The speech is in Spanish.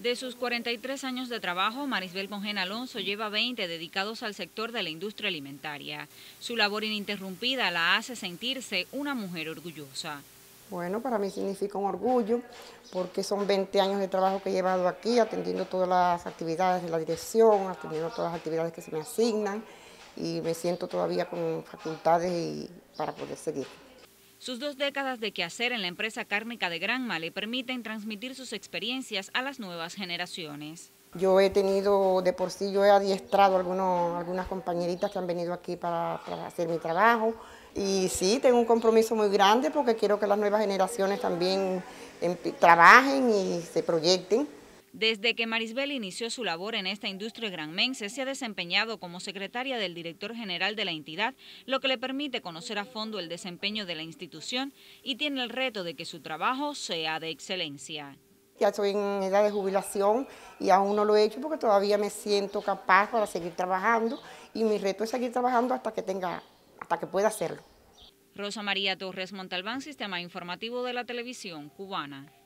De sus 43 años de trabajo, Marisbel Mongen Alonso lleva 20 dedicados al sector de la industria alimentaria. Su labor ininterrumpida la hace sentirse una mujer orgullosa. Bueno, para mí significa un orgullo porque son 20 años de trabajo que he llevado aquí, atendiendo todas las actividades de la dirección, atendiendo todas las actividades que se me asignan y me siento todavía con facultades para poder seguir. Sus dos décadas de quehacer en la empresa cárnica de Granma le permiten transmitir sus experiencias a las nuevas generaciones. Yo he tenido, de por sí, yo he adiestrado algunos, algunas compañeritas que han venido aquí para, hacer mi trabajo. Y sí, tengo un compromiso muy grande porque quiero que las nuevas generaciones también em, trabajen y se proyecten. Desde que Marisbel inició su labor en esta industria granmense, se ha desempeñado como secretaria del director general de la entidad, lo que le permite conocer a fondo el desempeño de la institución y tiene el reto de que su trabajo sea de excelencia. Ya estoy en edad de jubilación y aún no lo he hecho porque todavía me siento capaz para seguir trabajando y mi reto es seguir trabajando hasta que tenga, hasta que pueda hacerlo. Rosa María Torres Montalbán, Sistema Informativo de la Televisión Cubana.